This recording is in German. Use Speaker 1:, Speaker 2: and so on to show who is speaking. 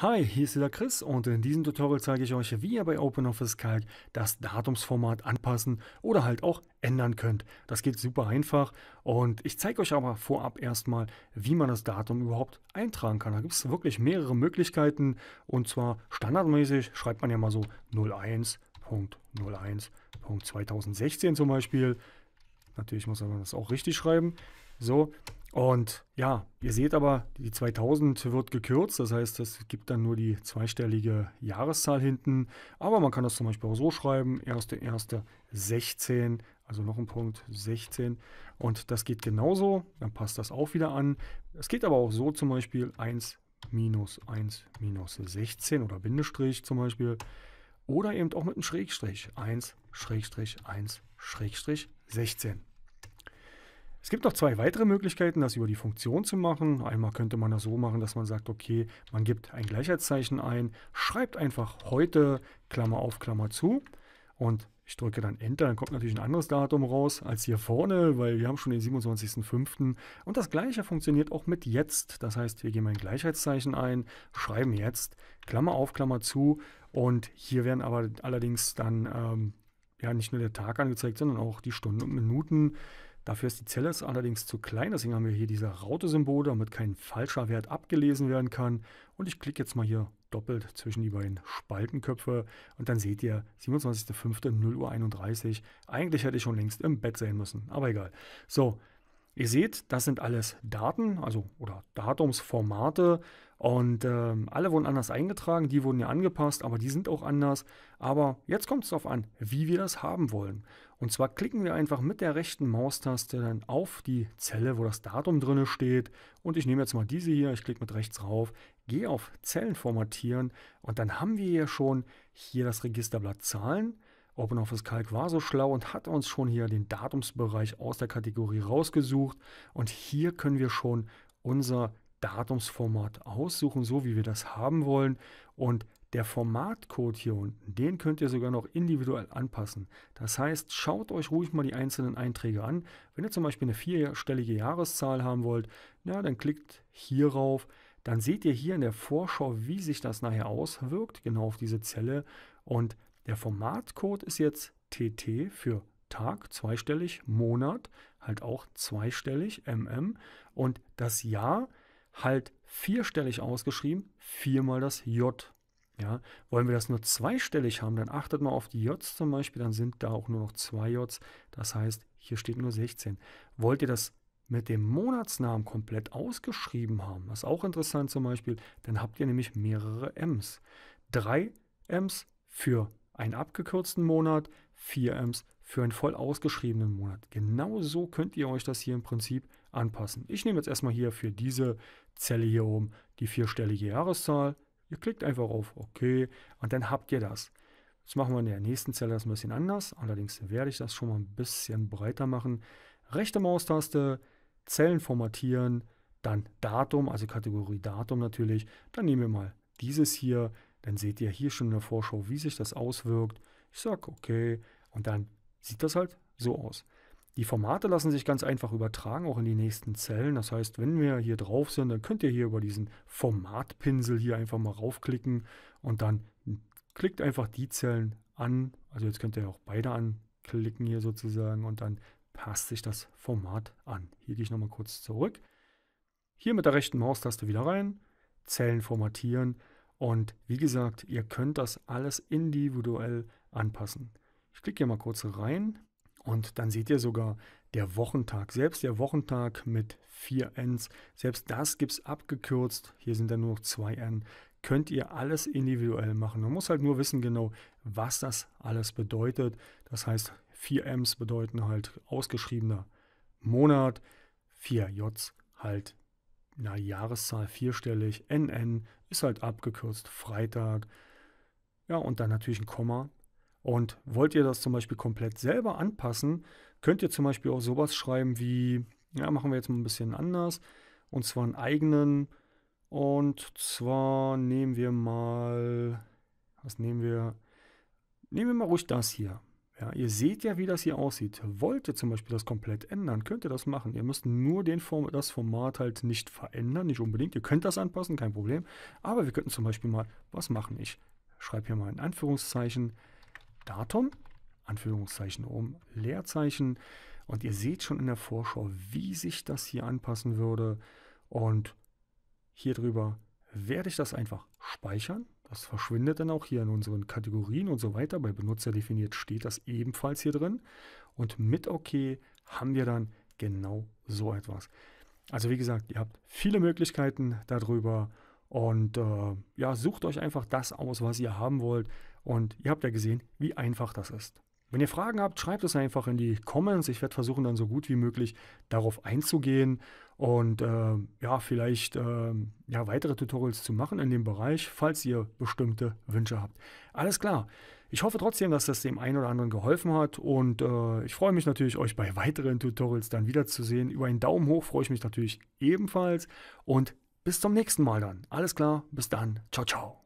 Speaker 1: Hi, hier ist wieder Chris und in diesem Tutorial zeige ich euch, wie ihr bei OpenOffice Calc das Datumsformat anpassen oder halt auch ändern könnt. Das geht super einfach und ich zeige euch aber vorab erstmal, wie man das Datum überhaupt eintragen kann. Da gibt es wirklich mehrere Möglichkeiten und zwar standardmäßig schreibt man ja mal so 01.01.2016 zum Beispiel. Natürlich muss man das auch richtig schreiben. So, und ja, ihr seht aber, die 2000 wird gekürzt, das heißt, es gibt dann nur die zweistellige Jahreszahl hinten. Aber man kann das zum Beispiel auch so schreiben, 1.1.16, also noch ein Punkt 16. Und das geht genauso, dann passt das auch wieder an. Es geht aber auch so zum Beispiel 1 minus 1 minus 16 oder Bindestrich zum Beispiel. Oder eben auch mit einem Schrägstrich, 1 Schrägstrich 1 Schrägstrich 16. Es gibt noch zwei weitere Möglichkeiten, das über die Funktion zu machen. Einmal könnte man das so machen, dass man sagt, okay, man gibt ein Gleichheitszeichen ein, schreibt einfach heute, Klammer auf, Klammer zu und ich drücke dann Enter, dann kommt natürlich ein anderes Datum raus als hier vorne, weil wir haben schon den 27.05. Und das gleiche funktioniert auch mit jetzt. Das heißt, wir geben ein Gleichheitszeichen ein, schreiben jetzt, Klammer auf, Klammer zu. Und hier werden aber allerdings dann ähm, ja nicht nur der Tag angezeigt, sondern auch die Stunden und Minuten. Dafür ist die Zelle allerdings zu klein, deswegen haben wir hier diese Raute-Symbol, damit kein falscher Wert abgelesen werden kann. Und ich klicke jetzt mal hier doppelt zwischen die beiden Spaltenköpfe und dann seht ihr 27.05.0.31 Uhr Eigentlich hätte ich schon längst im Bett sein müssen, aber egal. So, ihr seht, das sind alles Daten, also oder Datumsformate und ähm, alle wurden anders eingetragen, die wurden ja angepasst, aber die sind auch anders. Aber jetzt kommt es darauf an, wie wir das haben wollen. Und zwar klicken wir einfach mit der rechten Maustaste dann auf die Zelle, wo das Datum drin steht. Und ich nehme jetzt mal diese hier, ich klicke mit rechts rauf, gehe auf Zellen formatieren und dann haben wir ja schon hier das Registerblatt Zahlen. OpenOffice Calc war so schlau und hat uns schon hier den Datumsbereich aus der Kategorie rausgesucht. Und hier können wir schon unser Datumsformat aussuchen, so wie wir das haben wollen. Und der Formatcode hier unten, den könnt ihr sogar noch individuell anpassen. Das heißt, schaut euch ruhig mal die einzelnen Einträge an. Wenn ihr zum Beispiel eine vierstellige Jahreszahl haben wollt, ja, dann klickt hierauf. Dann seht ihr hier in der Vorschau, wie sich das nachher auswirkt, genau auf diese Zelle. Und der Formatcode ist jetzt TT für Tag zweistellig, Monat halt auch zweistellig, mm. Und das Jahr halt vierstellig ausgeschrieben, viermal das J. Ja, wollen wir das nur zweistellig haben, dann achtet mal auf die Js zum Beispiel, dann sind da auch nur noch zwei Js, das heißt, hier steht nur 16. Wollt ihr das mit dem Monatsnamen komplett ausgeschrieben haben, was auch interessant zum Beispiel, dann habt ihr nämlich mehrere Ms. Drei Ms für einen abgekürzten Monat, vier Ms für einen voll ausgeschriebenen Monat. Genau so könnt ihr euch das hier im Prinzip anpassen. Ich nehme jetzt erstmal hier für diese Zelle hier oben die vierstellige Jahreszahl. Ihr klickt einfach auf OK und dann habt ihr das. Jetzt machen wir in der nächsten Zelle das ein bisschen anders. Allerdings werde ich das schon mal ein bisschen breiter machen. Rechte Maustaste, Zellen formatieren, dann Datum, also Kategorie Datum natürlich. Dann nehmen wir mal dieses hier. Dann seht ihr hier schon in der Vorschau, wie sich das auswirkt. Ich sage OK und dann sieht das halt so aus. Die Formate lassen sich ganz einfach übertragen, auch in die nächsten Zellen. Das heißt, wenn wir hier drauf sind, dann könnt ihr hier über diesen Formatpinsel hier einfach mal raufklicken und dann klickt einfach die Zellen an. Also jetzt könnt ihr auch beide anklicken hier sozusagen und dann passt sich das Format an. Hier gehe ich nochmal kurz zurück. Hier mit der rechten Maustaste wieder rein, Zellen formatieren und wie gesagt, ihr könnt das alles individuell anpassen. Ich klicke hier mal kurz rein und dann seht ihr sogar der Wochentag, selbst der Wochentag mit vier Ns, selbst das gibt es abgekürzt. Hier sind dann nur noch zwei N. Könnt ihr alles individuell machen. Man muss halt nur wissen genau, was das alles bedeutet. Das heißt, vier Ms bedeuten halt ausgeschriebener Monat, vier Js halt na, Jahreszahl vierstellig, NN ist halt abgekürzt, Freitag. Ja, und dann natürlich ein Komma, und wollt ihr das zum Beispiel komplett selber anpassen, könnt ihr zum Beispiel auch sowas schreiben wie, ja, machen wir jetzt mal ein bisschen anders, und zwar einen eigenen, und zwar nehmen wir mal, was nehmen wir? Nehmen wir mal ruhig das hier. Ja, ihr seht ja, wie das hier aussieht. Wollt ihr zum Beispiel das komplett ändern, könnt ihr das machen. Ihr müsst nur den Form, das Format halt nicht verändern, nicht unbedingt. Ihr könnt das anpassen, kein Problem. Aber wir könnten zum Beispiel mal, was machen ich? Schreibe hier mal in Anführungszeichen Datum, Anführungszeichen um, Leerzeichen. Und ihr seht schon in der Vorschau, wie sich das hier anpassen würde. Und hier drüber werde ich das einfach speichern. Das verschwindet dann auch hier in unseren Kategorien und so weiter. Bei Benutzer definiert steht das ebenfalls hier drin. Und mit OK haben wir dann genau so etwas. Also wie gesagt, ihr habt viele Möglichkeiten darüber und äh, ja, sucht euch einfach das aus, was ihr haben wollt. Und ihr habt ja gesehen, wie einfach das ist. Wenn ihr Fragen habt, schreibt es einfach in die Comments. Ich werde versuchen, dann so gut wie möglich darauf einzugehen und äh, ja, vielleicht äh, ja, weitere Tutorials zu machen in dem Bereich, falls ihr bestimmte Wünsche habt. Alles klar. Ich hoffe trotzdem, dass das dem einen oder anderen geholfen hat und äh, ich freue mich natürlich, euch bei weiteren Tutorials dann wiederzusehen. Über einen Daumen hoch freue ich mich natürlich ebenfalls und bis zum nächsten Mal dann. Alles klar, bis dann. Ciao, ciao.